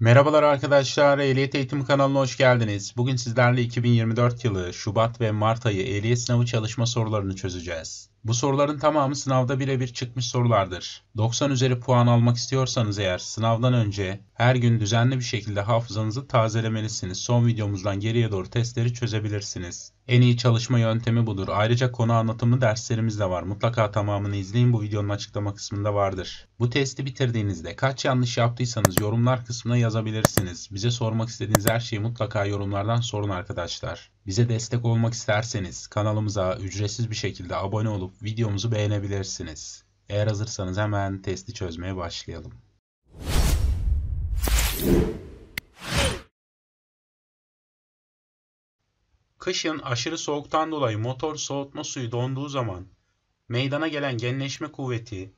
Merhabalar arkadaşlar, Ehliyet Eğitim kanalına hoş geldiniz. Bugün sizlerle 2024 yılı Şubat ve Mart ayı ehliyet sınavı çalışma sorularını çözeceğiz. Bu soruların tamamı sınavda birebir çıkmış sorulardır. 90 üzeri puan almak istiyorsanız eğer sınavdan önce her gün düzenli bir şekilde hafızanızı tazelemelisiniz. Son videomuzdan geriye doğru testleri çözebilirsiniz. En iyi çalışma yöntemi budur. Ayrıca konu anlatımı derslerimiz de var. Mutlaka tamamını izleyin bu videonun açıklama kısmında vardır. Bu testi bitirdiğinizde kaç yanlış yaptıysanız yorumlar kısmına yazabilirsiniz. Bize sormak istediğiniz her şeyi mutlaka yorumlardan sorun arkadaşlar. Bize destek olmak isterseniz kanalımıza ücretsiz bir şekilde abone olup videomuzu beğenebilirsiniz. Eğer hazırsanız hemen testi çözmeye başlayalım. Kışın aşırı soğuktan dolayı motor soğutma suyu donduğu zaman meydana gelen genleşme kuvveti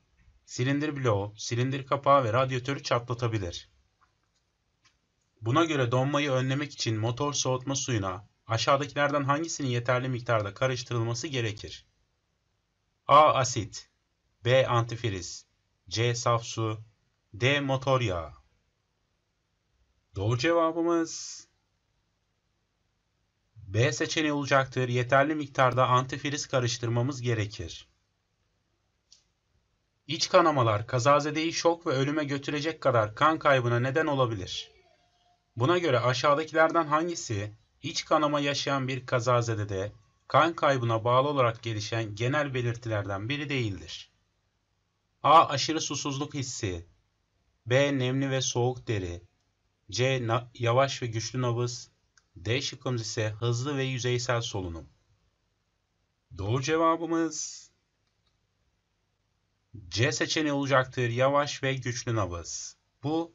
silindir bloğu, silindir kapağı ve radyatörü çatlatabilir. Buna göre donmayı önlemek için motor soğutma suyuna aşağıdakilerden hangisinin yeterli miktarda karıştırılması gerekir? A. Asit B. Antifriz C. Saf su D. Motor yağı Doğru cevabımız B seçeneği olacaktır. Yeterli miktarda antifriz karıştırmamız gerekir. İç kanamalar kazazedeyi şok ve ölüme götürecek kadar kan kaybına neden olabilir. Buna göre aşağıdakilerden hangisi iç kanama yaşayan bir kazazedede kan kaybına bağlı olarak gelişen genel belirtilerden biri değildir. A. Aşırı susuzluk hissi B. Nemli ve soğuk deri C. Yavaş ve güçlü nabız D şıkkımız ise hızlı ve yüzeysel solunum. Doğru cevabımız C seçeneği olacaktır. Yavaş ve güçlü nabız. Bu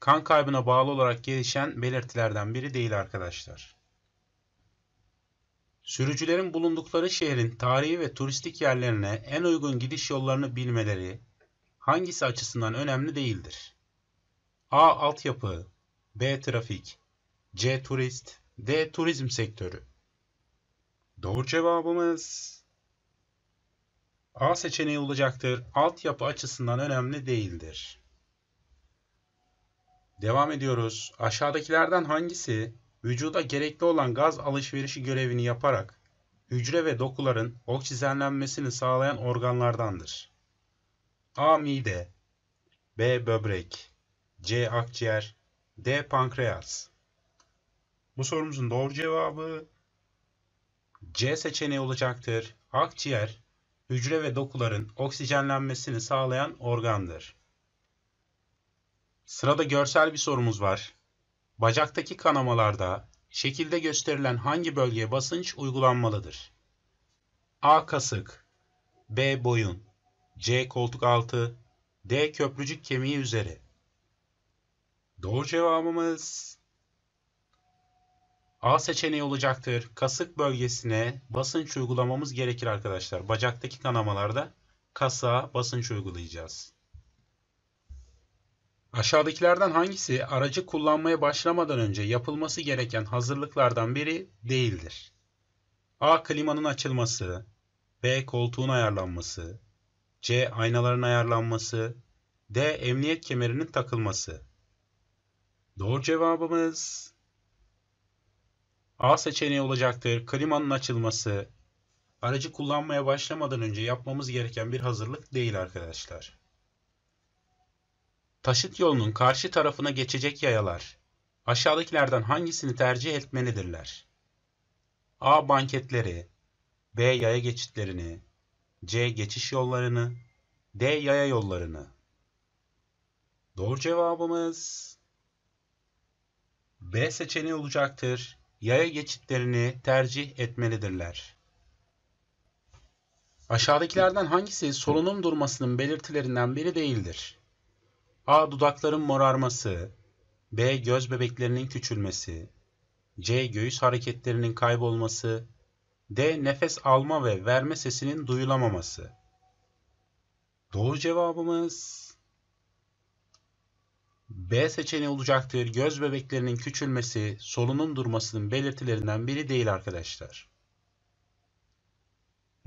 kan kaybına bağlı olarak gelişen belirtilerden biri değil arkadaşlar. Sürücülerin bulundukları şehrin tarihi ve turistik yerlerine en uygun gidiş yollarını bilmeleri hangisi açısından önemli değildir? A. Altyapı B. Trafik C. Turist D. Turizm sektörü Doğru cevabımız A seçeneği olacaktır. Altyapı açısından önemli değildir. Devam ediyoruz. Aşağıdakilerden hangisi vücuda gerekli olan gaz alışverişi görevini yaparak hücre ve dokuların oksijenlenmesini sağlayan organlardandır. A. Mide B. Böbrek C. Akciğer D. Pankreas Bu sorumuzun doğru cevabı C seçeneği olacaktır. Akciğer, hücre ve dokuların oksijenlenmesini sağlayan organdır. Sırada görsel bir sorumuz var. Bacaktaki kanamalarda şekilde gösterilen hangi bölgeye basınç uygulanmalıdır? A. Kasık B. Boyun C. Koltuk altı D. Köprücük kemiği üzeri Doğru cevabımız A seçeneği olacaktır. Kasık bölgesine basınç uygulamamız gerekir arkadaşlar. Bacaktaki kanamalarda kasa basınç uygulayacağız. Aşağıdakilerden hangisi aracı kullanmaya başlamadan önce yapılması gereken hazırlıklardan biri değildir? A. Klimanın açılması B. Koltuğun ayarlanması C. Aynaların ayarlanması D. Emniyet kemerinin takılması Doğru cevabımız A seçeneği olacaktır. Klimanın açılması aracı kullanmaya başlamadan önce yapmamız gereken bir hazırlık değil arkadaşlar. Taşıt yolunun karşı tarafına geçecek yayalar. Aşağıdakilerden hangisini tercih etmelidirler? A. Banketleri B. Yaya geçitlerini C. Geçiş yollarını D. Yaya yollarını Doğru cevabımız B seçeneği olacaktır. Yaya geçitlerini tercih etmelidirler. Aşağıdakilerden hangisi solunum durmasının belirtilerinden biri değildir? A. Dudakların morarması. B. Göz bebeklerinin küçülmesi. C. Göğüs hareketlerinin kaybolması. D. Nefes alma ve verme sesinin duyulamaması. Doğru cevabımız B seçeneği olacaktır. Göz bebeklerinin küçülmesi solunum durmasının belirtilerinden biri değil arkadaşlar.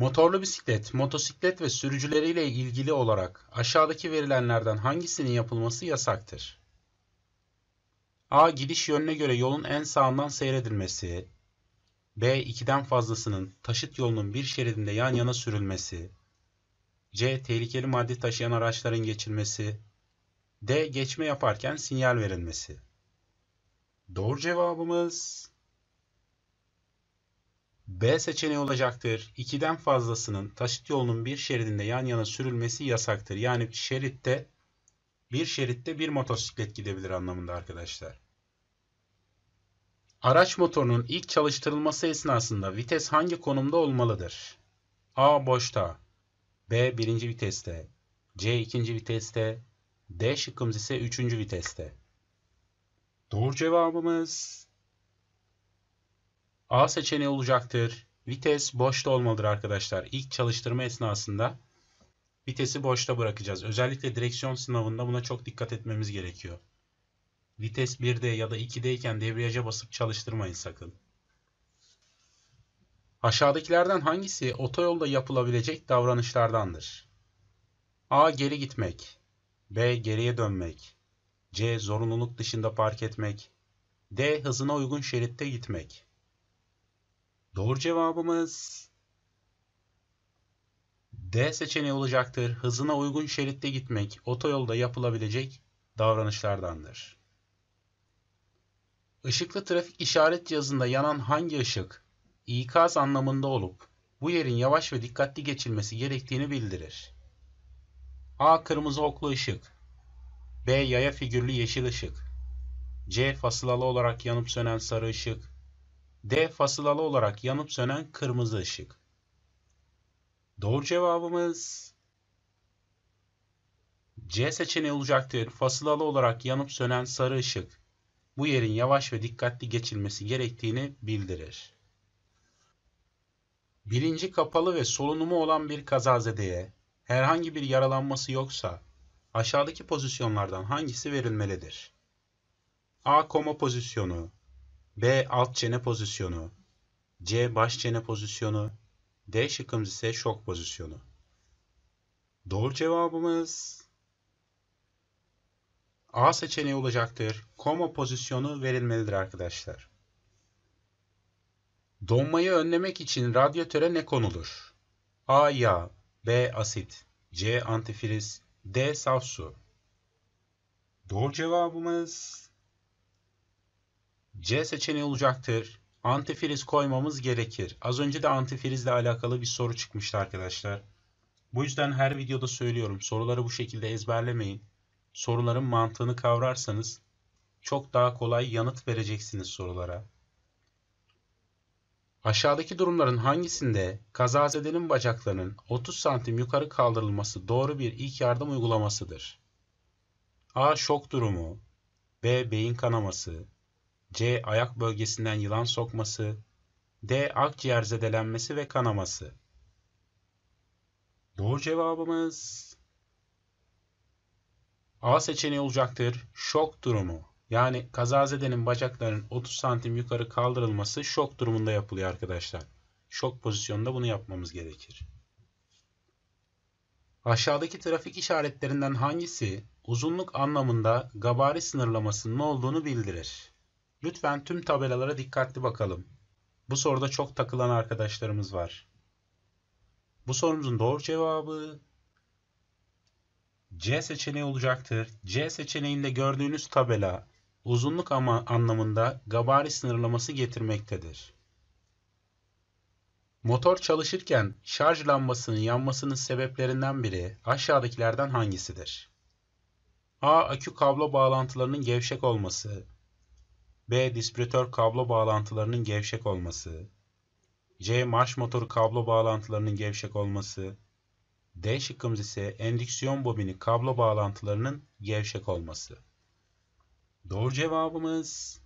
Motorlu bisiklet, motosiklet ve sürücüleriyle ilgili olarak aşağıdaki verilenlerden hangisinin yapılması yasaktır? A. Gidiş yönüne göre yolun en sağından seyredilmesi. B. ikiden fazlasının taşıt yolunun bir şeridinde yan yana sürülmesi. C. Tehlikeli madde taşıyan araçların geçilmesi. D. Geçme yaparken sinyal verilmesi. Doğru cevabımız B seçeneği olacaktır. 2'den fazlasının taşıt yolunun bir şeridinde yan yana sürülmesi yasaktır. Yani şeritte bir şeritte bir motosiklet gidebilir anlamında arkadaşlar. Araç motorunun ilk çalıştırılması esnasında vites hangi konumda olmalıdır? A boşta, B birinci viteste, C ikinci viteste, D şıkkımız ise üçüncü viteste. Doğru cevabımız A seçeneği olacaktır. Vites boşta olmalıdır arkadaşlar. İlk çalıştırma esnasında vitesi boşta bırakacağız. Özellikle direksiyon sınavında buna çok dikkat etmemiz gerekiyor. Vites 1'de ya da 2'deyken debriyaja basıp çalıştırmayın sakın. Aşağıdakilerden hangisi otoyolda yapılabilecek davranışlardandır? A. Geri gitmek. B. Geriye dönmek. C. Zorunluluk dışında park etmek. D. Hızına uygun şeritte gitmek. Doğru cevabımız D seçeneği olacaktır. Hızına uygun şeritte gitmek otoyolda yapılabilecek davranışlardandır. Işıklı trafik işaret cihazında yanan hangi ışık ikaz anlamında olup bu yerin yavaş ve dikkatli geçilmesi gerektiğini bildirir? A. Kırmızı oklu ışık B. Yaya figürlü yeşil ışık C. Fasılalı olarak yanıp sönen sarı ışık D. Fasılalı olarak yanıp sönen kırmızı ışık. Doğru cevabımız C seçeneği olacaktır. Fasılalı olarak yanıp sönen sarı ışık bu yerin yavaş ve dikkatli geçilmesi gerektiğini bildirir. Birinci kapalı ve solunumu olan bir kazazedeye herhangi bir yaralanması yoksa aşağıdaki pozisyonlardan hangisi verilmelidir? A. Koma pozisyonu B alt çene pozisyonu, C baş çene pozisyonu, D şıkkımız ise şok pozisyonu. Doğru cevabımız A seçeneği olacaktır. Koma pozisyonu verilmelidir arkadaşlar. Donmayı önlemek için radyatöre ne konulur? A. Yağ B. Asit C. Antifriz D. Saf su Doğru cevabımız C seçeneği olacaktır. Antifriz koymamız gerekir. Az önce de antifrizle alakalı bir soru çıkmıştı arkadaşlar. Bu yüzden her videoda söylüyorum. Soruları bu şekilde ezberlemeyin. Soruların mantığını kavrarsanız çok daha kolay yanıt vereceksiniz sorulara. Aşağıdaki durumların hangisinde kazazedenin bacaklarının 30 santim yukarı kaldırılması doğru bir ilk yardım uygulamasıdır? A. Şok durumu B. Beyin kanaması C. Ayak bölgesinden yılan sokması. D. Akciğer zedelenmesi ve kanaması. Doğru cevabımız A seçeneği olacaktır. Şok durumu. Yani kazazedenin bacaklarının 30 santim yukarı kaldırılması şok durumunda yapılıyor arkadaşlar. Şok pozisyonunda bunu yapmamız gerekir. Aşağıdaki trafik işaretlerinden hangisi uzunluk anlamında gabari sınırlamasının olduğunu bildirir? Lütfen tüm tabelalara dikkatli bakalım. Bu soruda çok takılan arkadaşlarımız var. Bu sorumuzun doğru cevabı C seçeneği olacaktır. C seçeneğinde gördüğünüz tabela uzunluk ama anlamında gabari sınırlaması getirmektedir. Motor çalışırken şarj lambasının yanmasının sebeplerinden biri aşağıdakilerden hangisidir? A. Akü kablo bağlantılarının gevşek olması. B. Distribütör kablo bağlantılarının gevşek olması. C. Marş motoru kablo bağlantılarının gevşek olması. D şıkkımız ise endüksiyon bobini kablo bağlantılarının gevşek olması. Doğru cevabımız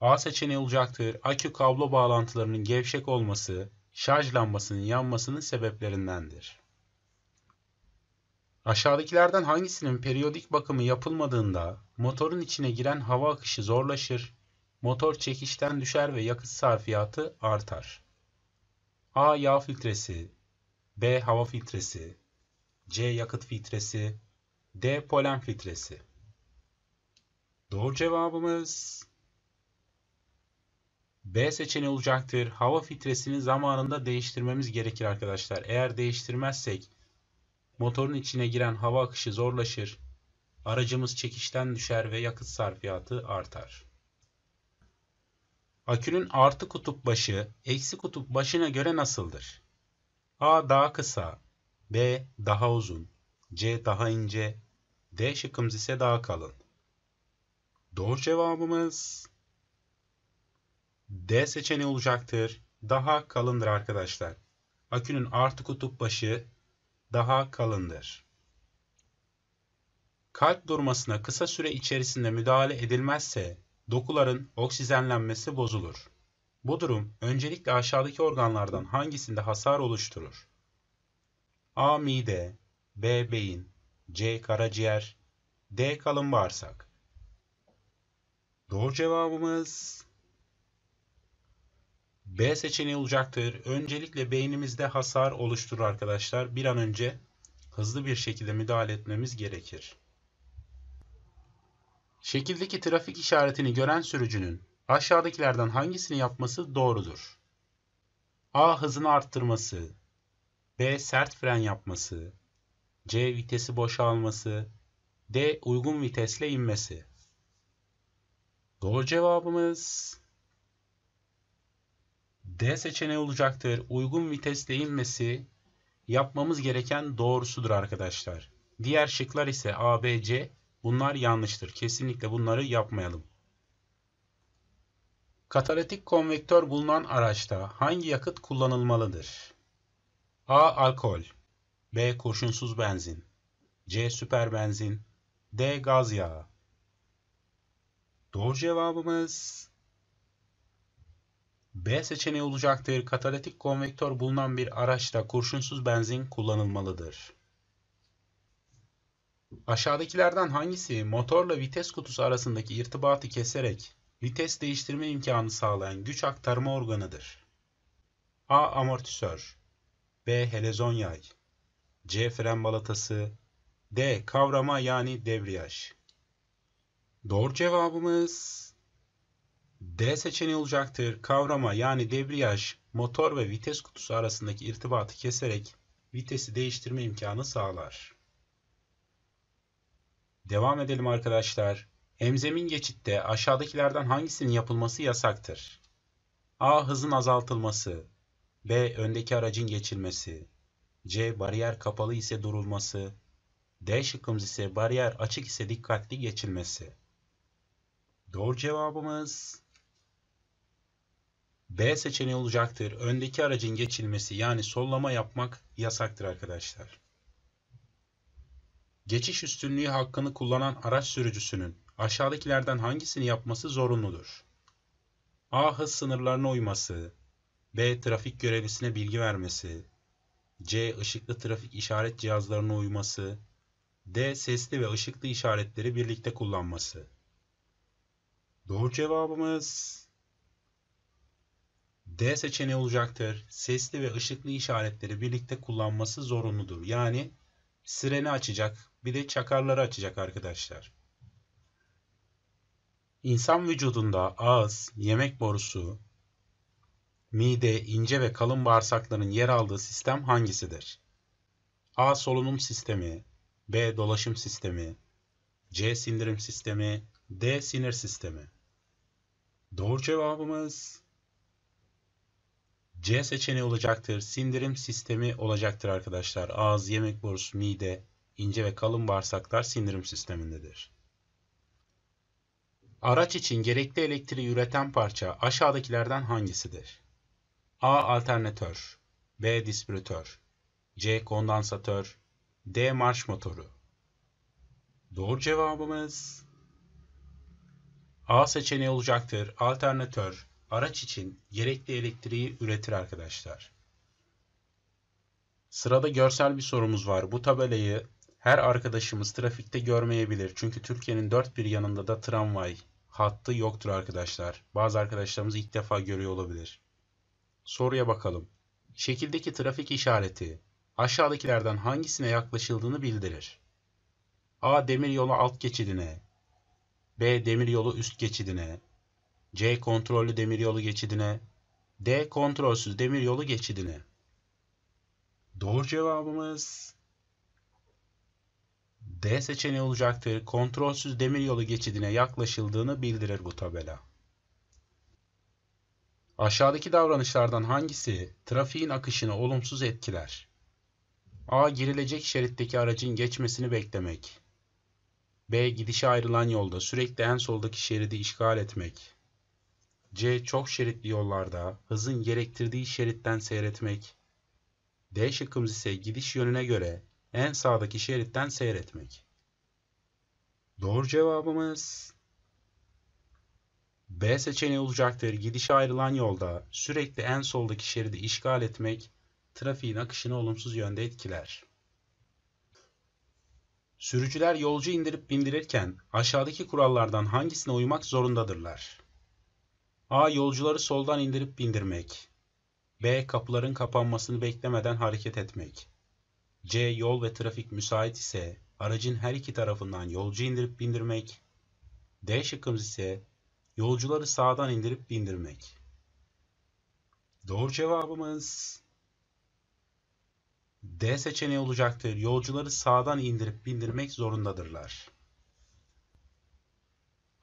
A seçeneği olacaktır. Akü kablo bağlantılarının gevşek olması şarj lambasının yanmasının sebeplerindendir. Aşağıdakilerden hangisinin periyodik bakımı yapılmadığında motorun içine giren hava akışı zorlaşır, motor çekişten düşer ve yakıt sarfiyatı artar? A. Yağ filtresi B. Hava filtresi C. Yakıt filtresi D. Polen filtresi Doğru cevabımız B seçeneği olacaktır. Hava filtresini zamanında değiştirmemiz gerekir arkadaşlar. Eğer değiştirmezsek Motorun içine giren hava akışı zorlaşır, aracımız çekişten düşer ve yakıt sarfiyatı artar. Akünün artı kutup başı eksi kutup başına göre nasıldır? A daha kısa, B daha uzun, C daha ince, D şıkkımız ise daha kalın. Doğru cevabımız D seçeneği olacaktır. Daha kalındır arkadaşlar. Akünün artı kutup başı daha kalındır. Kalp durmasına kısa süre içerisinde müdahale edilmezse dokuların oksijenlenmesi bozulur. Bu durum öncelikle aşağıdaki organlardan hangisinde hasar oluşturur? A. Mide B. Beyin C. Karaciğer D. Kalın bağırsak Doğru cevabımız B seçeneği olacaktır. Öncelikle beynimizde hasar oluşturur arkadaşlar. Bir an önce hızlı bir şekilde müdahale etmemiz gerekir. Şekildeki trafik işaretini gören sürücünün aşağıdakilerden hangisini yapması doğrudur? A. Hızını arttırması B. Sert fren yapması C. Vitesi boşalması D. Uygun vitesle inmesi Doğru cevabımız D seçeneği olacaktır. Uygun viteste inmesi yapmamız gereken doğrusudur arkadaşlar. Diğer şıklar ise A, B, C. Bunlar yanlıştır. Kesinlikle bunları yapmayalım. Katalitik konvektör bulunan araçta hangi yakıt kullanılmalıdır? A. Alkol B. Kurşunsuz benzin C. Süper benzin D. Gaz yağı Doğru cevabımız B seçeneği olacaktır. Katalitik konvektör bulunan bir araçta kurşunsuz benzin kullanılmalıdır. Aşağıdakilerden hangisi motorla vites kutusu arasındaki irtibatı keserek vites değiştirme imkanı sağlayan güç aktarma organıdır? A. Amortisör B. Helezon yay C. Fren balatası D. Kavrama yani devriyaj Doğru cevabımız D seçeneği olacaktır. Kavrama yani debriyaj motor ve vites kutusu arasındaki irtibatı keserek vitesi değiştirme imkanı sağlar. Devam edelim arkadaşlar. Emzemin geçitte aşağıdakilerden hangisinin yapılması yasaktır? A. Hızın azaltılması. B. Öndeki aracın geçilmesi. C. Bariyer kapalı ise durulması. D şıkkımız ise bariyer açık ise dikkatli geçilmesi. Doğru cevabımız B seçeneği olacaktır. Öndeki aracın geçilmesi yani sollama yapmak yasaktır arkadaşlar. Geçiş üstünlüğü hakkını kullanan araç sürücüsünün aşağıdakilerden hangisini yapması zorunludur? A. Hız sınırlarına uyması B. Trafik görevlisine bilgi vermesi C. Işıklı trafik işaret cihazlarına uyması D. Sesli ve ışıklı işaretleri birlikte kullanması Doğru cevabımız D seçeneği olacaktır. Sesli ve ışıklı işaretleri birlikte kullanması zorunludur. Yani sireni açacak, bir de çakarları açacak arkadaşlar. İnsan vücudunda ağız, yemek borusu, mide, ince ve kalın bağırsakların yer aldığı sistem hangisidir? A. Solunum sistemi B. Dolaşım sistemi C. Sindirim sistemi D. Sinir sistemi Doğru cevabımız C seçeneği olacaktır. Sindirim sistemi olacaktır arkadaşlar. Ağız, yemek borusu, mide, ince ve kalın bağırsaklar sindirim sistemindedir. Araç için gerekli elektriği üreten parça aşağıdakilerden hangisidir? A. Alternatör B. Dispiratör C. Kondansatör D. Marş motoru Doğru cevabımız A seçeneği olacaktır. Alternatör araç için gerekli elektriği üretir arkadaşlar. Sırada görsel bir sorumuz var. Bu tabelayı her arkadaşımız trafikte görmeyebilir. Çünkü Türkiye'nin dört bir yanında da tramvay hattı yoktur arkadaşlar. Bazı arkadaşlarımız ilk defa görüyor olabilir. Soruya bakalım. Şekildeki trafik işareti aşağıdakilerden hangisine yaklaşıldığını bildirir. A. Demiryolu alt geçidine B. Demiryolu üst geçidine C kontrollü demiryolu geçidine, D kontrolsüz demiryolu geçidine. Doğru cevabımız D seçeneği olacaktır. Kontrolsüz demiryolu geçidine yaklaşıldığını bildirir bu tabela. Aşağıdaki davranışlardan hangisi trafiğin akışını olumsuz etkiler? A. Girilecek şeritteki aracın geçmesini beklemek. B. Gidişe ayrılan yolda sürekli en soldaki şeridi işgal etmek. C. Çok şeritli yollarda hızın gerektirdiği şeritten seyretmek. D şıkkımız ise gidiş yönüne göre en sağdaki şeritten seyretmek. Doğru cevabımız B seçeneği olacaktır. Gidişe ayrılan yolda sürekli en soldaki şeridi işgal etmek trafiğin akışını olumsuz yönde etkiler. Sürücüler yolcu indirip bindirirken aşağıdaki kurallardan hangisine uymak zorundadırlar? A. Yolcuları soldan indirip bindirmek. B. Kapıların kapanmasını beklemeden hareket etmek. C. Yol ve trafik müsait ise aracın her iki tarafından yolcu indirip bindirmek. D şıkkımız ise yolcuları sağdan indirip bindirmek. Doğru cevabımız D seçeneği olacaktır. Yolcuları sağdan indirip bindirmek zorundadırlar.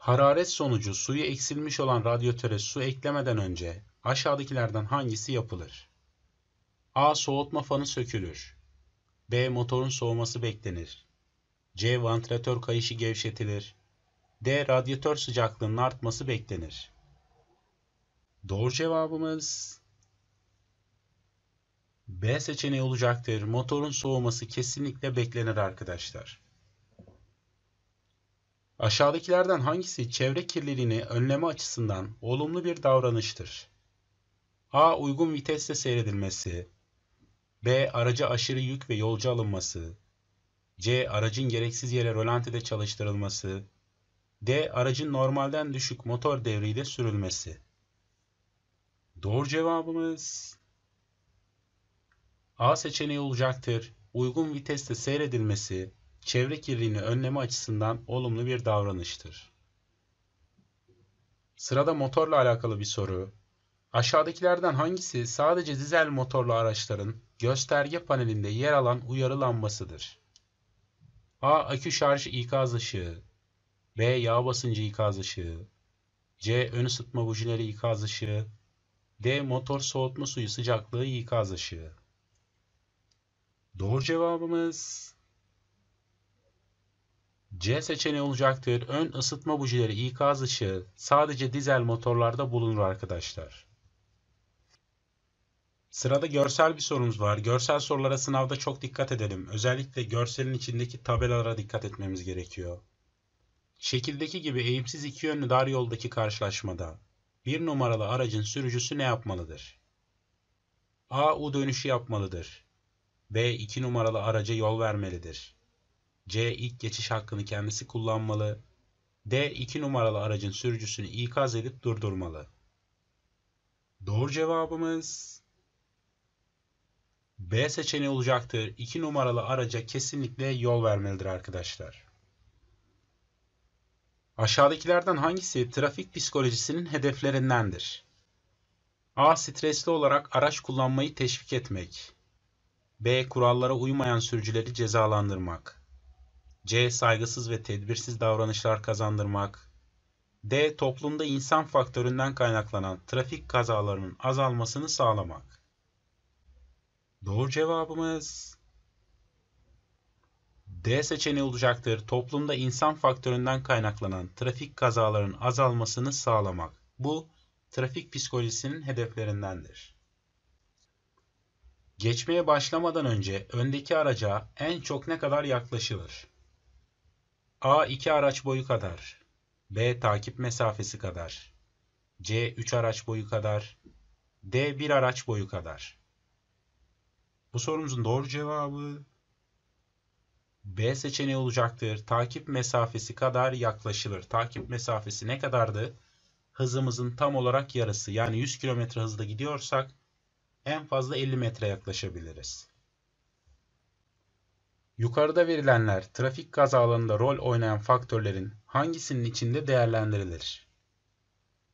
Hararet sonucu suyu eksilmiş olan radyatöre su eklemeden önce aşağıdakilerden hangisi yapılır? A. Soğutma fanı sökülür. B. Motorun soğuması beklenir. C. Vantilatör kayışı gevşetilir. D. Radyatör sıcaklığının artması beklenir. Doğru cevabımız B seçeneği olacaktır. Motorun soğuması kesinlikle beklenir arkadaşlar. Aşağıdakilerden hangisi çevre kirliliğini önleme açısından olumlu bir davranıştır? A. Uygun vitesle seyredilmesi. B. Araca aşırı yük ve yolcu alınması. C. Aracın gereksiz yere rölantide çalıştırılması. D. Aracın normalden düşük motor devriyle sürülmesi. Doğru cevabımız A seçeneği olacaktır. Uygun viteste seyredilmesi çevre kirliliğini önleme açısından olumlu bir davranıştır. Sırada motorla alakalı bir soru. Aşağıdakilerden hangisi sadece dizel motorlu araçların gösterge panelinde yer alan uyarı lambasıdır? A. Akü şarj ikaz ışığı B. Yağ basıncı ikaz ışığı C. Ön ısıtma bujileri ikaz ışığı D. Motor soğutma suyu sıcaklığı ikaz ışığı Doğru cevabımız C seçeneği olacaktır. Ön ısıtma bujileri ikaz ışığı sadece dizel motorlarda bulunur arkadaşlar. Sırada görsel bir sorumuz var. Görsel sorulara sınavda çok dikkat edelim. Özellikle görselin içindeki tabelalara dikkat etmemiz gerekiyor. Şekildeki gibi eğimsiz iki yönlü dar yoldaki karşılaşmada bir numaralı aracın sürücüsü ne yapmalıdır? A. U dönüşü yapmalıdır. B. 2 numaralı araca yol vermelidir. C. ilk geçiş hakkını kendisi kullanmalı. D. 2 numaralı aracın sürücüsünü ikaz edip durdurmalı. Doğru cevabımız B seçeneği olacaktır. 2 numaralı araca kesinlikle yol vermelidir arkadaşlar. Aşağıdakilerden hangisi trafik psikolojisinin hedeflerindendir? A. Stresli olarak araç kullanmayı teşvik etmek. B. Kurallara uymayan sürücüleri cezalandırmak. C. Saygısız ve tedbirsiz davranışlar kazandırmak. D. Toplumda insan faktöründen kaynaklanan trafik kazalarının azalmasını sağlamak. Doğru cevabımız D seçeneği olacaktır. Toplumda insan faktöründen kaynaklanan trafik kazalarının azalmasını sağlamak. Bu trafik psikolojisinin hedeflerindendir. Geçmeye başlamadan önce öndeki araca en çok ne kadar yaklaşılır? A. 2 araç boyu kadar. B. Takip mesafesi kadar. C. 3 araç boyu kadar. D. 1 araç boyu kadar. Bu sorumuzun doğru cevabı B seçeneği olacaktır. Takip mesafesi kadar yaklaşılır. Takip mesafesi ne kadardı? Hızımızın tam olarak yarısı. Yani 100 km hızla gidiyorsak en fazla 50 metre yaklaşabiliriz. Yukarıda verilenler trafik kazalarında rol oynayan faktörlerin hangisinin içinde değerlendirilir?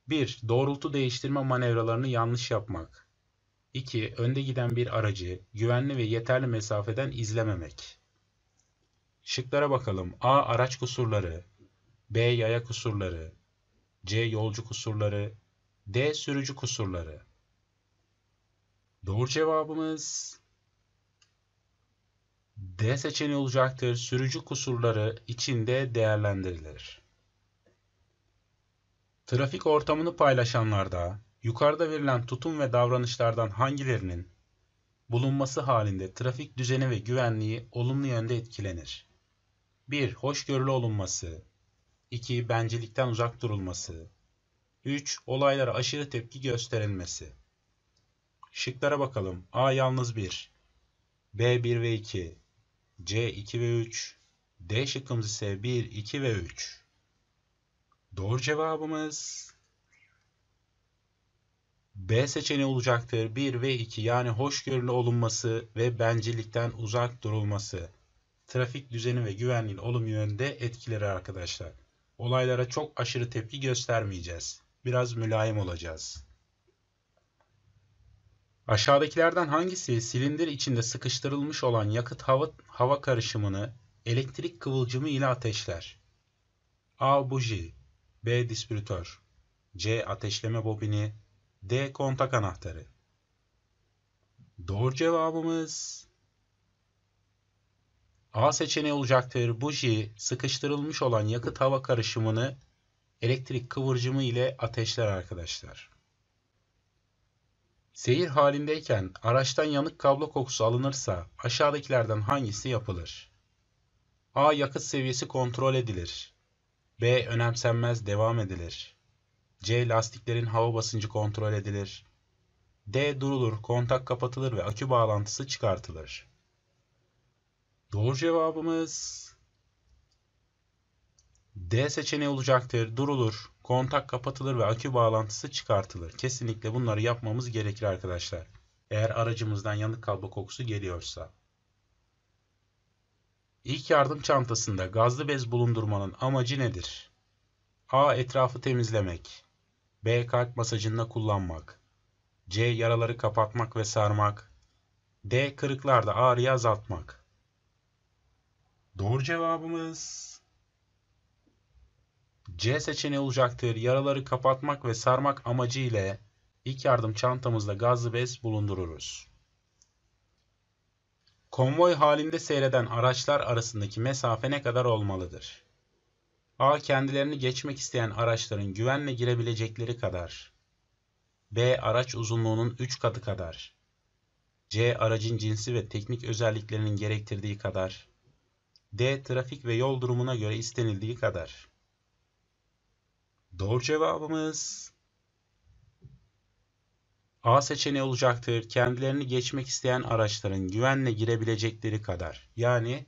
1. Doğrultu değiştirme manevralarını yanlış yapmak. 2. Önde giden bir aracı güvenli ve yeterli mesafeden izlememek. Şıklara bakalım. A. Araç kusurları. B. Yaya kusurları. C. Yolcu kusurları. D. Sürücü kusurları. Doğru cevabımız D seçeneği olacaktır. Sürücü kusurları içinde değerlendirilir. Trafik ortamını paylaşanlarda yukarıda verilen tutum ve davranışlardan hangilerinin bulunması halinde trafik düzeni ve güvenliği olumlu yönde etkilenir? 1. Hoşgörülü olunması 2. Bencillikten uzak durulması 3. Olaylara aşırı tepki gösterilmesi Şıklara bakalım. A yalnız 1 B1 ve 2 C 2 ve 3. D şıkkımız ise 1, 2 ve 3. Doğru cevabımız B seçeneği olacaktır. 1 ve 2 yani hoşgörülü olunması ve bencillikten uzak durulması. Trafik düzeni ve güvenliğin olum yönünde etkileri arkadaşlar. Olaylara çok aşırı tepki göstermeyeceğiz. Biraz mülayim olacağız. Aşağıdakilerden hangisi silindir içinde sıkıştırılmış olan yakıt hava, hava karışımını elektrik kıvılcımı ile ateşler? A. Buji B. Distribütör C. Ateşleme bobini D. Kontak anahtarı Doğru cevabımız A seçeneği olacaktır. Buji sıkıştırılmış olan yakıt hava karışımını elektrik kıvırcımı ile ateşler arkadaşlar. Seyir halindeyken araçtan yanık kablo kokusu alınırsa aşağıdakilerden hangisi yapılır? A. Yakıt seviyesi kontrol edilir. B. Önemsenmez devam edilir. C. Lastiklerin hava basıncı kontrol edilir. D. Durulur, kontak kapatılır ve akü bağlantısı çıkartılır. Doğru cevabımız D seçeneği olacaktır. Durulur, kontak kapatılır ve akü bağlantısı çıkartılır. Kesinlikle bunları yapmamız gerekir arkadaşlar. Eğer aracımızdan yanık kablo kokusu geliyorsa. İlk yardım çantasında gazlı bez bulundurmanın amacı nedir? A. Etrafı temizlemek. B. Kalp masajında kullanmak. C. Yaraları kapatmak ve sarmak. D. Kırıklarda ağrıyı azaltmak. Doğru cevabımız C seçeneği olacaktır. Yaraları kapatmak ve sarmak amacı ile ilk yardım çantamızda gazlı bez bulundururuz. Konvoy halinde seyreden araçlar arasındaki mesafe ne kadar olmalıdır? A. Kendilerini geçmek isteyen araçların güvenle girebilecekleri kadar. B. Araç uzunluğunun 3 katı kadar. C. Aracın cinsi ve teknik özelliklerinin gerektirdiği kadar. D. Trafik ve yol durumuna göre istenildiği kadar. Doğru cevabımız A seçeneği olacaktır. Kendilerini geçmek isteyen araçların güvenle girebilecekleri kadar. Yani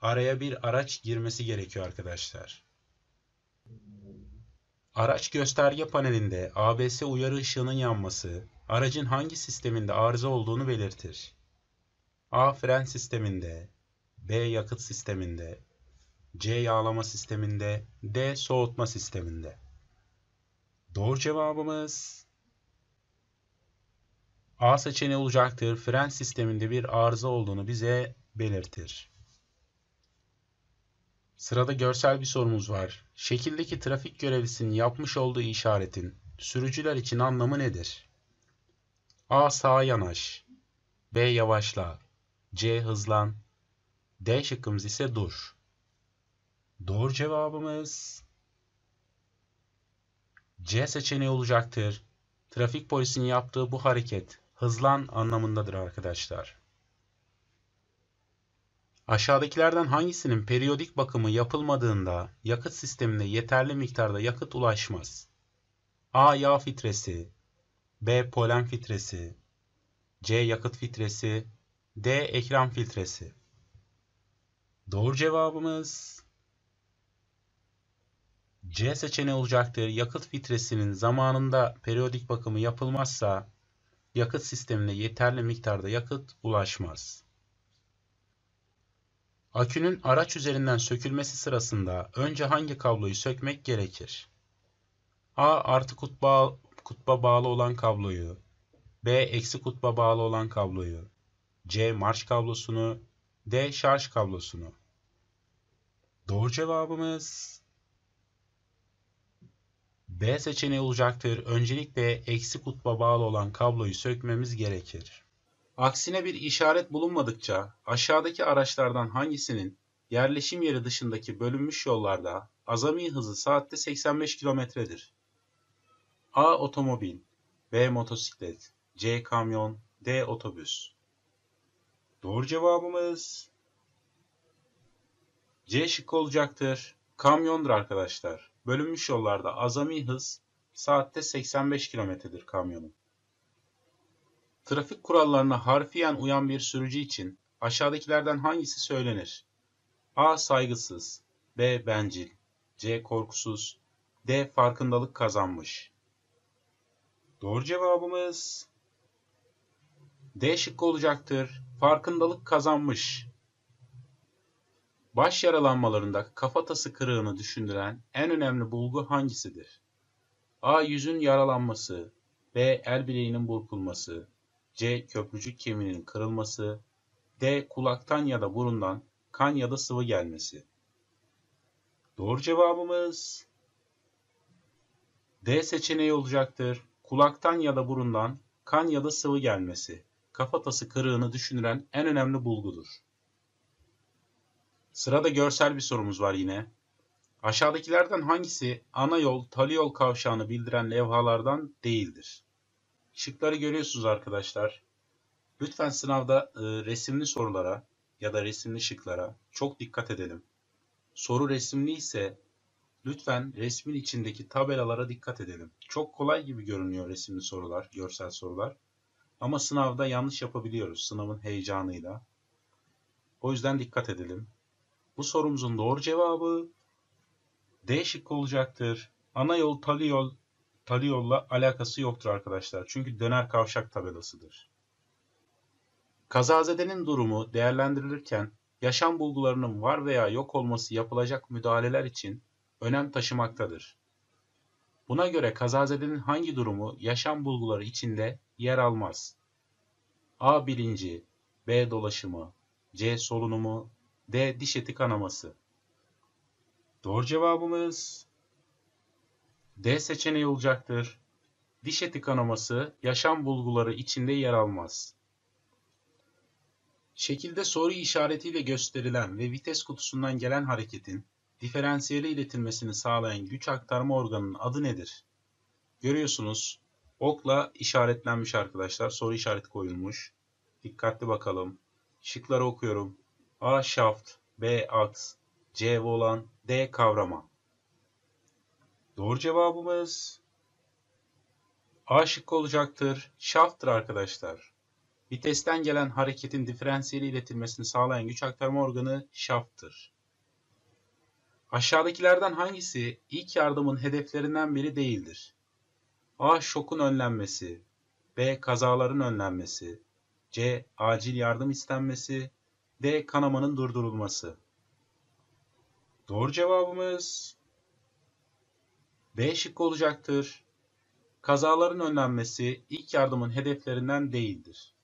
araya bir araç girmesi gerekiyor arkadaşlar. Araç gösterge panelinde ABS uyarı ışığının yanması aracın hangi sisteminde arıza olduğunu belirtir. A fren sisteminde, B yakıt sisteminde, C yağlama sisteminde, D soğutma sisteminde. Doğru cevabımız A seçeneği olacaktır. Fren sisteminde bir arıza olduğunu bize belirtir. Sırada görsel bir sorumuz var. Şekildeki trafik görevlisinin yapmış olduğu işaretin sürücüler için anlamı nedir? A. Sağa yanaş. B. Yavaşla. C. Hızlan. D şıkkımız ise dur. Doğru cevabımız C seçeneği olacaktır. Trafik polisinin yaptığı bu hareket hızlan anlamındadır arkadaşlar. Aşağıdakilerden hangisinin periyodik bakımı yapılmadığında yakıt sistemine yeterli miktarda yakıt ulaşmaz? A. Yağ fitresi B. Polen fitresi C. Yakıt fitresi D. Ekran filtresi Doğru cevabımız C seçeneği olacaktır. Yakıt filtresinin zamanında periyodik bakımı yapılmazsa yakıt sistemine yeterli miktarda yakıt ulaşmaz. Akünün araç üzerinden sökülmesi sırasında önce hangi kabloyu sökmek gerekir? A artı kutba, kutba bağlı olan kabloyu, B eksi kutba bağlı olan kabloyu, C marş kablosunu, D şarj kablosunu. Doğru cevabımız D seçeneği olacaktır. Öncelikle eksi kutba bağlı olan kabloyu sökmemiz gerekir. Aksine bir işaret bulunmadıkça aşağıdaki araçlardan hangisinin yerleşim yeri dışındaki bölünmüş yollarda azami hızı saatte 85 kilometredir? A. Otomobil B. Motosiklet C. Kamyon D. Otobüs Doğru cevabımız C şık olacaktır. Kamyondur arkadaşlar. Bölünmüş yollarda azami hız saatte 85 kilometredir kamyonun. Trafik kurallarına harfiyen uyan bir sürücü için aşağıdakilerden hangisi söylenir? A. Saygısız B. Bencil C. Korkusuz D. Farkındalık kazanmış. Doğru cevabımız D şıkkı olacaktır. Farkındalık kazanmış. Baş yaralanmalarında kafatası kırığını düşündüren en önemli bulgu hangisidir? A. Yüzün yaralanması, B. El bileğinin burkulması, C. Köprücük kemiğinin kırılması, D. Kulaktan ya da burundan kan ya da sıvı gelmesi. Doğru cevabımız D seçeneği olacaktır. Kulaktan ya da burundan kan ya da sıvı gelmesi. Kafatası kırığını düşündüren en önemli bulgudur. Sırada görsel bir sorumuz var yine. Aşağıdakilerden hangisi ana yol, tali yol kavşağını bildiren levhalardan değildir? Şıkları görüyorsunuz arkadaşlar. Lütfen sınavda e, resimli sorulara ya da resimli şıklara çok dikkat edelim. Soru resimli ise lütfen resmin içindeki tabelalara dikkat edelim. Çok kolay gibi görünüyor resimli sorular, görsel sorular. Ama sınavda yanlış yapabiliyoruz sınavın heyecanıyla. O yüzden dikkat edelim. Bu sorumuzun doğru cevabı D şıkkı olacaktır. Ana yol tali yol tali yolla alakası yoktur arkadaşlar. Çünkü döner kavşak tabelasıdır. Kazazedenin durumu değerlendirilirken yaşam bulgularının var veya yok olması yapılacak müdahaleler için önem taşımaktadır. Buna göre kazazedenin hangi durumu yaşam bulguları içinde yer almaz? A bilinci, B dolaşımı, C solunumu, D. Diş eti kanaması. Doğru cevabımız D seçeneği olacaktır. Diş eti kanaması yaşam bulguları içinde yer almaz. Şekilde soru işaretiyle gösterilen ve vites kutusundan gelen hareketin diferansiyeli iletilmesini sağlayan güç aktarma organının adı nedir? Görüyorsunuz okla işaretlenmiş arkadaşlar. Soru işareti koyulmuş. Dikkatli bakalım. Şıkları okuyorum. A şaft, B aks, C volan, D kavrama. Doğru cevabımız A şıkkı olacaktır. Şaft'tır arkadaşlar. Vitesten gelen hareketin diferansiyeli iletilmesini sağlayan güç aktarma organı şaft'tır. Aşağıdakilerden hangisi ilk yardımın hedeflerinden biri değildir? A. Şokun önlenmesi. B. Kazaların önlenmesi. C. Acil yardım istenmesi. D. Kanamanın durdurulması. Doğru cevabımız B şıkkı olacaktır. Kazaların önlenmesi ilk yardımın hedeflerinden değildir.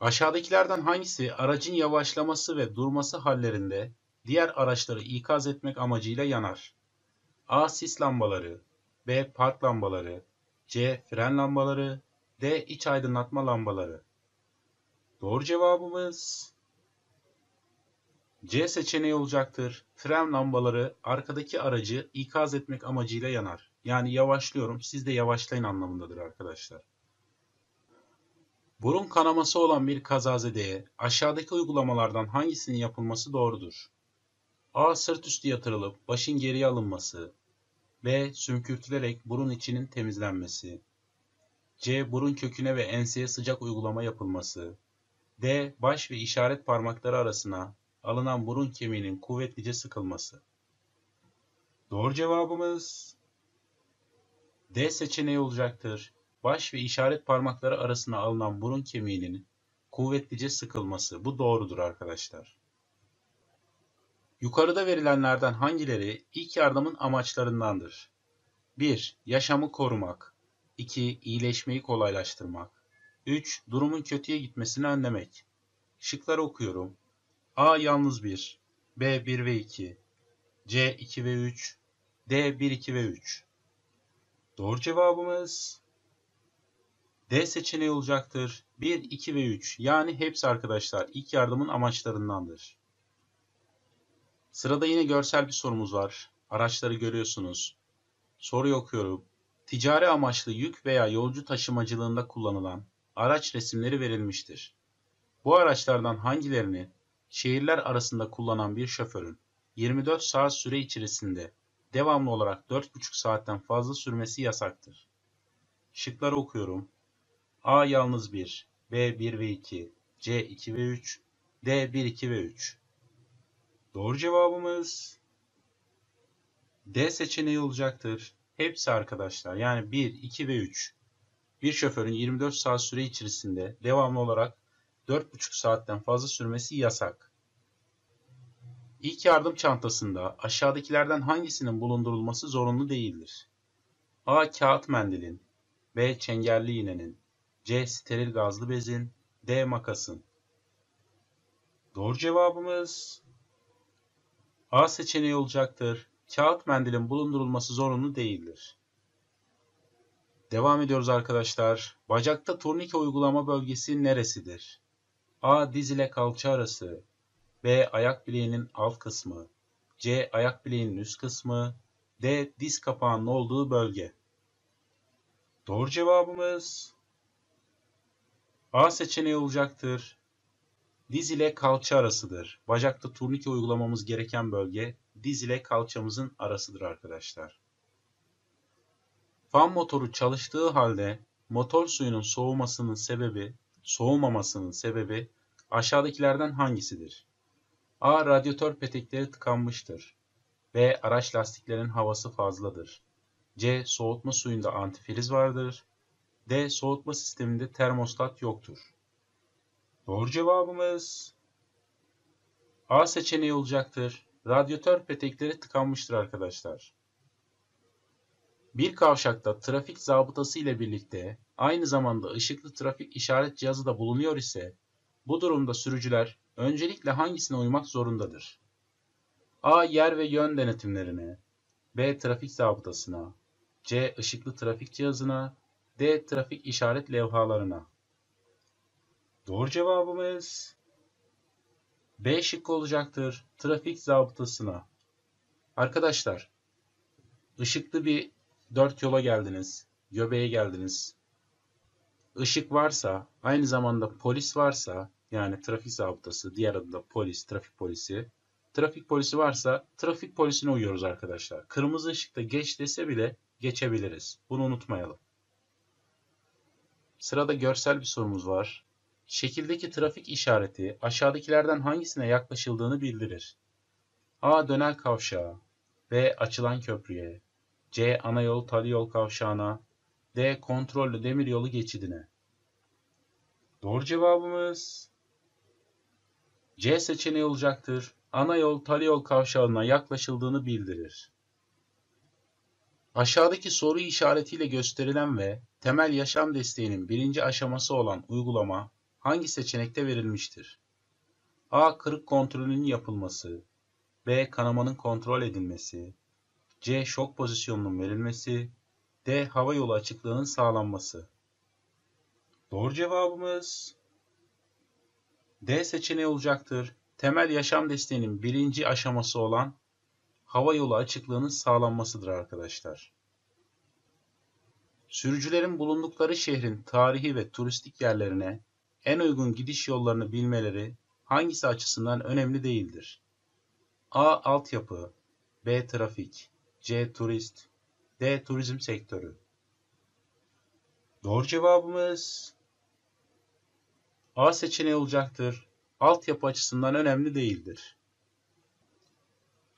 Aşağıdakilerden hangisi aracın yavaşlaması ve durması hallerinde diğer araçları ikaz etmek amacıyla yanar? A. Sis lambaları B. Park lambaları C. Fren lambaları D. iç aydınlatma lambaları Doğru cevabımız C seçeneği olacaktır. Fren lambaları arkadaki aracı ikaz etmek amacıyla yanar. Yani yavaşlıyorum siz de yavaşlayın anlamındadır arkadaşlar. Burun kanaması olan bir kazazedeye aşağıdaki uygulamalardan hangisinin yapılması doğrudur? A. Sırt üstü yatırılıp başın geriye alınması. B. Sümkürtülerek burun içinin temizlenmesi. C. Burun köküne ve enseye sıcak uygulama yapılması. D. Baş ve işaret parmakları arasına alınan burun kemiğinin kuvvetlice sıkılması. Doğru cevabımız D seçeneği olacaktır. Baş ve işaret parmakları arasına alınan burun kemiğinin kuvvetlice sıkılması. Bu doğrudur arkadaşlar. Yukarıda verilenlerden hangileri ilk yardımın amaçlarındandır? 1. Yaşamı korumak. 2. İyileşmeyi kolaylaştırmak. 3. Durumun kötüye gitmesini önlemek. Şıkları okuyorum. A yalnız 1, B 1 ve 2, C 2 ve 3, D 1 2 ve 3. Doğru cevabımız D seçeneği olacaktır. 1 2 ve 3 yani hepsi arkadaşlar ilk yardımın amaçlarındandır. Sırada yine görsel bir sorumuz var. Araçları görüyorsunuz. Soruyu okuyorum. Ticari amaçlı yük veya yolcu taşımacılığında kullanılan araç resimleri verilmiştir. Bu araçlardan hangilerini şehirler arasında kullanan bir şoförün 24 saat süre içerisinde devamlı olarak 4,5 saatten fazla sürmesi yasaktır. Şıkları okuyorum. A yalnız 1, B 1 ve 2, C 2 ve 3, D 1 2 ve 3. Doğru cevabımız D seçeneği olacaktır. Hepsi arkadaşlar yani 1, 2 ve 3 bir şoförün 24 saat süre içerisinde devamlı olarak 4,5 saatten fazla sürmesi yasak. İlk yardım çantasında aşağıdakilerden hangisinin bulundurulması zorunlu değildir? A. Kağıt mendilin B. Çengelli iğnenin C. Steril gazlı bezin D. Makasın Doğru cevabımız A seçeneği olacaktır. Kağıt mendilin bulundurulması zorunlu değildir. Devam ediyoruz arkadaşlar. Bacakta turnike uygulama bölgesi neresidir? A. Diz ile kalça arası. B. Ayak bileğinin alt kısmı. C. Ayak bileğinin üst kısmı. D. Diz kapağının olduğu bölge. Doğru cevabımız A seçeneği olacaktır. Diz ile kalça arasıdır. Bacakta turnike uygulamamız gereken bölge diz ile kalçamızın arasıdır arkadaşlar. Fan motoru çalıştığı halde motor suyunun soğumasının sebebi, soğumamasının sebebi aşağıdakilerden hangisidir? A. Radyatör petekleri tıkanmıştır. B. Araç lastiklerinin havası fazladır. C. Soğutma suyunda antifriz vardır. D. Soğutma sisteminde termostat yoktur. Doğru cevabımız A seçeneği olacaktır. Radyatör petekleri tıkanmıştır arkadaşlar. Bir kavşakta trafik zabıtası ile birlikte aynı zamanda ışıklı trafik işaret cihazı da bulunuyor ise bu durumda sürücüler öncelikle hangisine uymak zorundadır? A. Yer ve yön denetimlerine, B. Trafik zabıtasına, C. Işıklı trafik cihazına, D. Trafik işaret levhalarına. Doğru cevabımız B şıkkı olacaktır. Trafik zabıtasına. Arkadaşlar, ışıklı bir Dört yola geldiniz, göbeğe geldiniz. Işık varsa, aynı zamanda polis varsa, yani trafik zabıtası, diğer adı da polis, trafik polisi. Trafik polisi varsa trafik polisine uyuyoruz arkadaşlar. Kırmızı ışıkta geç dese bile geçebiliriz. Bunu unutmayalım. Sırada görsel bir sorumuz var. Şekildeki trafik işareti aşağıdakilerden hangisine yaklaşıldığını bildirir. A. Dönel kavşağı. B. Açılan köprüye. C. Anayol talyol kavşağına D. Kontrollü demiryolu geçidine Doğru cevabımız C seçeneği olacaktır. Anayol talyol kavşağına yaklaşıldığını bildirir. Aşağıdaki soru işaretiyle gösterilen ve temel yaşam desteğinin birinci aşaması olan uygulama hangi seçenekte verilmiştir? A. Kırık kontrolünün yapılması B. Kanamanın kontrol edilmesi C. Şok pozisyonunun verilmesi. D. Hava yolu açıklığının sağlanması. Doğru cevabımız D seçeneği olacaktır. Temel yaşam desteğinin birinci aşaması olan hava yolu açıklığının sağlanmasıdır arkadaşlar. Sürücülerin bulundukları şehrin tarihi ve turistik yerlerine en uygun gidiş yollarını bilmeleri hangisi açısından önemli değildir? A. Altyapı B. Trafik C. Turist D. Turizm sektörü Doğru cevabımız A seçeneği olacaktır. Altyapı açısından önemli değildir.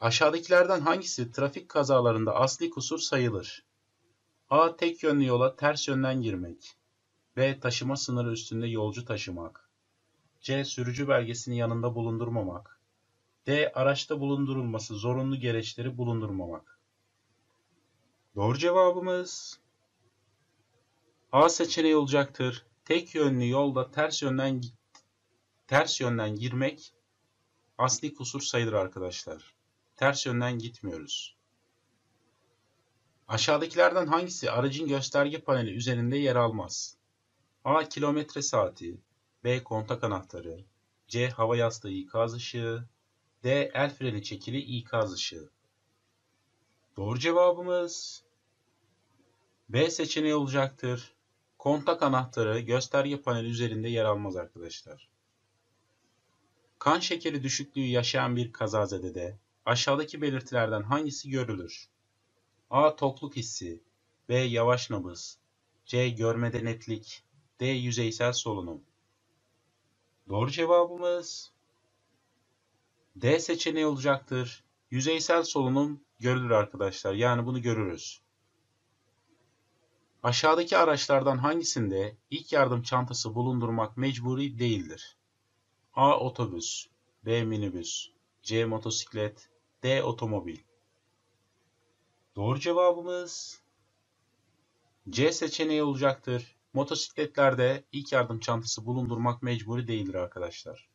Aşağıdakilerden hangisi trafik kazalarında asli kusur sayılır? A. Tek yönlü yola ters yönden girmek. B. Taşıma sınırı üstünde yolcu taşımak. C. Sürücü belgesini yanında bulundurmamak. D. Araçta bulundurulması zorunlu gereçleri bulundurmamak. Doğru cevabımız A seçeneği olacaktır. Tek yönlü yolda ters yönden ters yönden girmek asli kusur sayılır arkadaşlar. Ters yönden gitmiyoruz. Aşağıdakilerden hangisi aracın gösterge paneli üzerinde yer almaz? A. Kilometre saati B. Kontak anahtarı C. Hava yastığı ikaz ışığı D. El freni çekili ikaz ışığı Doğru cevabımız B seçeneği olacaktır. Kontak anahtarı gösterge paneli üzerinde yer almaz arkadaşlar. Kan şekeri düşüklüğü yaşayan bir kazazedede aşağıdaki belirtilerden hangisi görülür? A. Tokluk hissi B. Yavaş nabız C. Görmede netlik D. Yüzeysel solunum Doğru cevabımız D seçeneği olacaktır. Yüzeysel solunum Görülür arkadaşlar. Yani bunu görürüz. Aşağıdaki araçlardan hangisinde ilk yardım çantası bulundurmak mecburi değildir? A. Otobüs B. Minibüs C. Motosiklet D. Otomobil Doğru cevabımız C seçeneği olacaktır. Motosikletlerde ilk yardım çantası bulundurmak mecburi değildir arkadaşlar.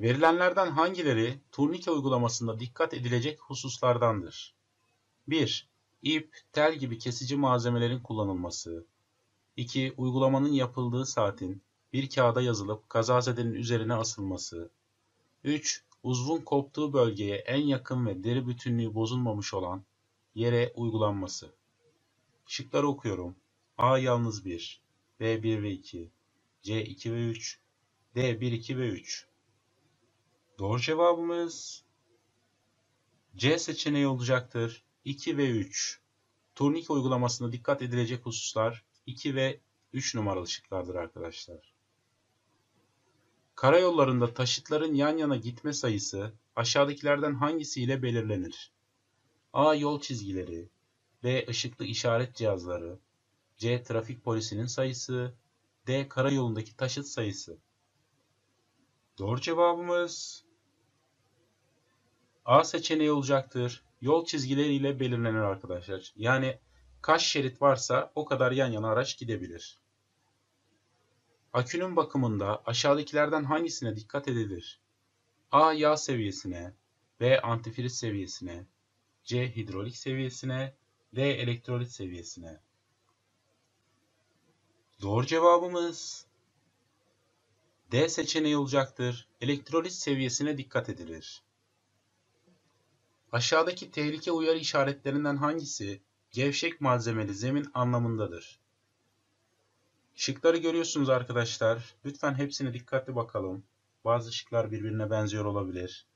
Verilenlerden hangileri turnike uygulamasında dikkat edilecek hususlardandır? 1. İp, tel gibi kesici malzemelerin kullanılması. 2. Uygulamanın yapıldığı saatin bir kağıda yazılıp kazazedenin üzerine asılması. 3. Uzvun koptuğu bölgeye en yakın ve deri bütünlüğü bozulmamış olan yere uygulanması. Şıkları okuyorum. A yalnız 1, B 1 ve 2, C 2 ve 3, D 1 2 ve 3. Doğru cevabımız C seçeneği olacaktır. 2 ve 3. Turnike uygulamasında dikkat edilecek hususlar 2 ve 3 numaralı şıklardır arkadaşlar. Karayollarında taşıtların yan yana gitme sayısı aşağıdakilerden hangisiyle belirlenir? A. Yol çizgileri B. ışıklı işaret cihazları C. Trafik polisinin sayısı D. Karayolundaki taşıt sayısı Doğru cevabımız A seçeneği olacaktır. Yol çizgileriyle belirlenir arkadaşlar. Yani kaç şerit varsa o kadar yan yana araç gidebilir. Akünün bakımında aşağıdakilerden hangisine dikkat edilir? A. Yağ seviyesine B. Antifriz seviyesine C. Hidrolik seviyesine D. Elektrolit seviyesine Doğru cevabımız D seçeneği olacaktır. Elektrolit seviyesine dikkat edilir. Aşağıdaki tehlike uyarı işaretlerinden hangisi gevşek malzemeli zemin anlamındadır? Şıkları görüyorsunuz arkadaşlar. Lütfen hepsine dikkatli bakalım. Bazı şıklar birbirine benziyor olabilir.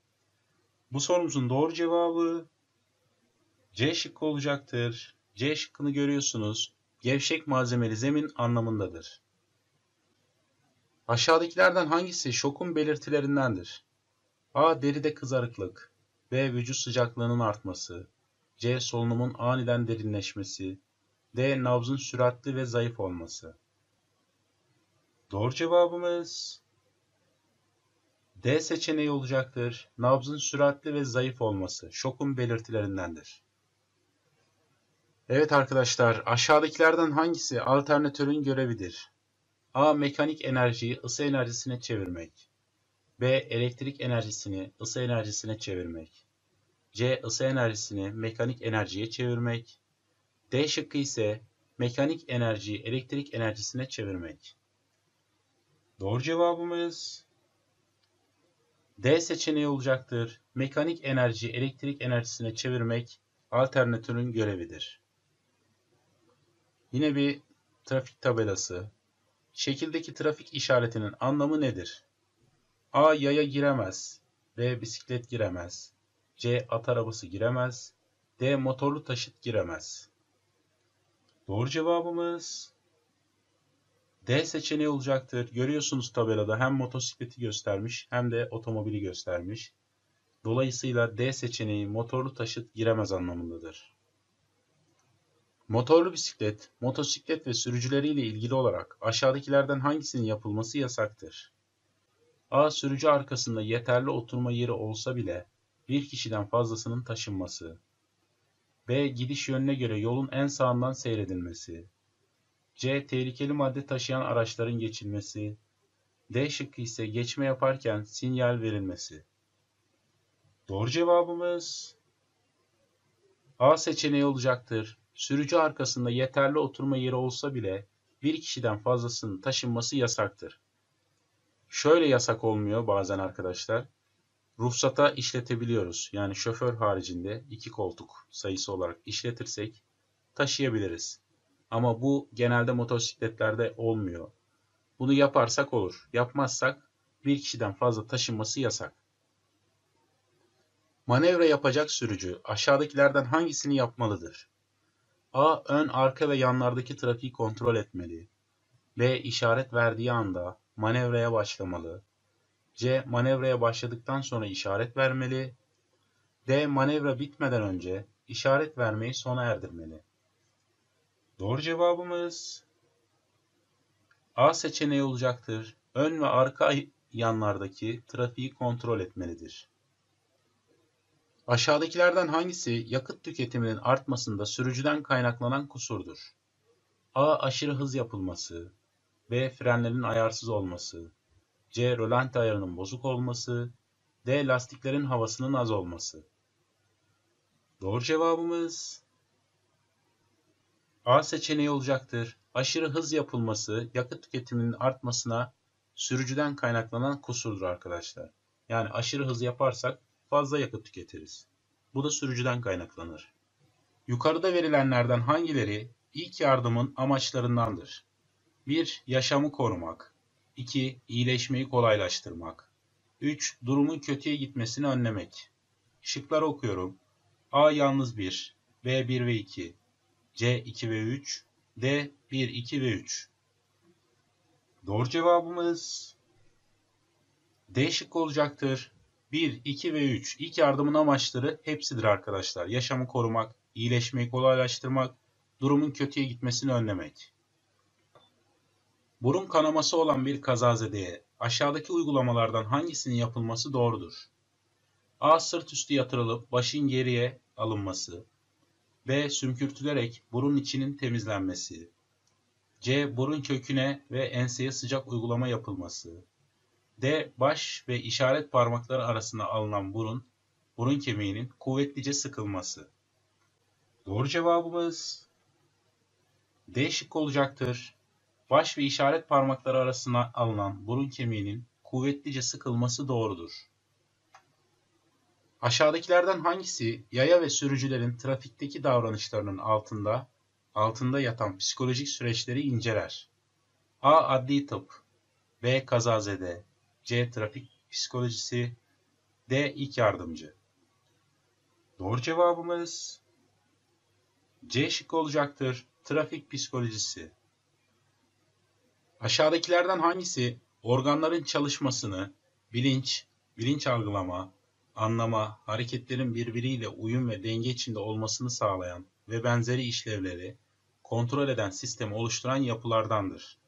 Bu sorumuzun doğru cevabı C şıkkı olacaktır. C şıkkını görüyorsunuz. Gevşek malzemeli zemin anlamındadır. Aşağıdakilerden hangisi şokun belirtilerindendir? A. Deride kızarıklık B. Vücut sıcaklığının artması. C. Solunumun aniden derinleşmesi. D. Nabzın süratli ve zayıf olması. Doğru cevabımız D seçeneği olacaktır. Nabzın süratli ve zayıf olması şokun belirtilerindendir. Evet arkadaşlar aşağıdakilerden hangisi alternatörün görevidir? A. Mekanik enerjiyi ısı enerjisine çevirmek. B. Elektrik enerjisini ısı enerjisine çevirmek. C. Isı enerjisini mekanik enerjiye çevirmek. D şıkkı ise mekanik enerjiyi elektrik enerjisine çevirmek. Doğru cevabımız D seçeneği olacaktır. Mekanik enerji elektrik enerjisine çevirmek alternatörün görevidir. Yine bir trafik tabelası. Şekildeki trafik işaretinin anlamı nedir? A. Yaya giremez. B. Bisiklet giremez. C. At arabası giremez. D. Motorlu taşıt giremez. Doğru cevabımız D seçeneği olacaktır. Görüyorsunuz tabelada hem motosikleti göstermiş hem de otomobili göstermiş. Dolayısıyla D seçeneği motorlu taşıt giremez anlamındadır. Motorlu bisiklet, motosiklet ve sürücüleriyle ilgili olarak aşağıdakilerden hangisinin yapılması yasaktır? A. Sürücü arkasında yeterli oturma yeri olsa bile bir kişiden fazlasının taşınması. B. Gidiş yönüne göre yolun en sağından seyredilmesi. C. Tehlikeli madde taşıyan araçların geçilmesi. D şıkkı ise geçme yaparken sinyal verilmesi. Doğru cevabımız A seçeneği olacaktır. Sürücü arkasında yeterli oturma yeri olsa bile bir kişiden fazlasının taşınması yasaktır. Şöyle yasak olmuyor bazen arkadaşlar. Ruhsata işletebiliyoruz. Yani şoför haricinde iki koltuk sayısı olarak işletirsek taşıyabiliriz. Ama bu genelde motosikletlerde olmuyor. Bunu yaparsak olur. Yapmazsak bir kişiden fazla taşınması yasak. Manevra yapacak sürücü aşağıdakilerden hangisini yapmalıdır? A. Ön, arka ve yanlardaki trafiği kontrol etmeli. B. işaret verdiği anda manevraya başlamalı. C. Manevraya başladıktan sonra işaret vermeli. D. Manevra bitmeden önce işaret vermeyi sona erdirmeli. Doğru cevabımız A seçeneği olacaktır. Ön ve arka yanlardaki trafiği kontrol etmelidir. Aşağıdakilerden hangisi yakıt tüketiminin artmasında sürücüden kaynaklanan kusurdur? A. Aşırı hız yapılması. B. Frenlerin ayarsız olması. C. Rölanti ayarının bozuk olması. D. Lastiklerin havasının az olması. Doğru cevabımız A seçeneği olacaktır. Aşırı hız yapılması yakıt tüketiminin artmasına sürücüden kaynaklanan kusurdur arkadaşlar. Yani aşırı hız yaparsak fazla yakıt tüketiriz. Bu da sürücüden kaynaklanır. Yukarıda verilenlerden hangileri ilk yardımın amaçlarındandır? 1. Yaşamı korumak. 2. İyileşmeyi kolaylaştırmak. 3. Durumun kötüye gitmesini önlemek. Şıkları okuyorum. A yalnız 1, B 1 ve 2, C 2 ve 3, D 1, 2 ve 3. Doğru cevabımız D şık olacaktır. 1, 2 ve 3 ilk yardımın amaçları hepsidir arkadaşlar. Yaşamı korumak, iyileşmeyi kolaylaştırmak, durumun kötüye gitmesini önlemek. Burun kanaması olan bir kazazedeye aşağıdaki uygulamalardan hangisinin yapılması doğrudur? A. Sırt üstü yatırılıp başın geriye alınması. B. Sümkürtülerek burun içinin temizlenmesi. C. Burun köküne ve enseye sıcak uygulama yapılması. D. Baş ve işaret parmakları arasında alınan burun, burun kemiğinin kuvvetlice sıkılması. Doğru cevabımız D şık olacaktır. Baş ve işaret parmakları arasına alınan burun kemiğinin kuvvetlice sıkılması doğrudur. Aşağıdakilerden hangisi yaya ve sürücülerin trafikteki davranışlarının altında altında yatan psikolojik süreçleri inceler? A. Adli tıp B. Kazazede C. Trafik psikolojisi D. İlk yardımcı Doğru cevabımız C şık olacaktır. Trafik psikolojisi. Aşağıdakilerden hangisi organların çalışmasını bilinç, bilinç algılama, anlama, hareketlerin birbiriyle uyum ve denge içinde olmasını sağlayan ve benzeri işlevleri kontrol eden sistemi oluşturan yapılardandır?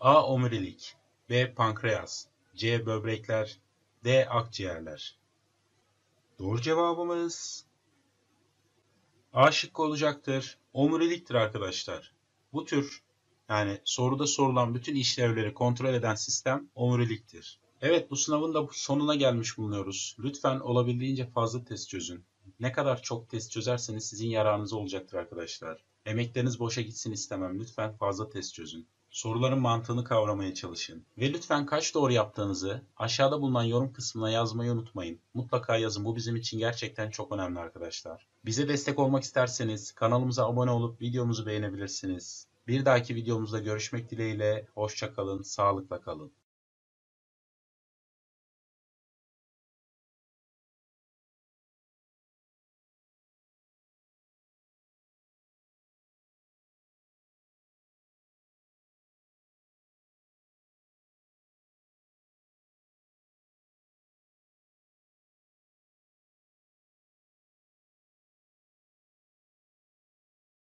A. Omurilik B. Pankreas C. Böbrekler D. Akciğerler Doğru cevabımız A şıkkı olacaktır. Omuriliktir arkadaşlar. Bu tür yani soruda sorulan bütün işlevleri kontrol eden sistem omuriliktir. Evet bu sınavın da sonuna gelmiş bulunuyoruz. Lütfen olabildiğince fazla test çözün. Ne kadar çok test çözerseniz sizin yararınız olacaktır arkadaşlar. Emekleriniz boşa gitsin istemem. Lütfen fazla test çözün. Soruların mantığını kavramaya çalışın. Ve lütfen kaç doğru yaptığınızı aşağıda bulunan yorum kısmına yazmayı unutmayın. Mutlaka yazın. Bu bizim için gerçekten çok önemli arkadaşlar. Bize destek olmak isterseniz kanalımıza abone olup videomuzu beğenebilirsiniz. Bir dahaki videomuzda görüşmek dileğiyle. Hoşçakalın, sağlıkla kalın.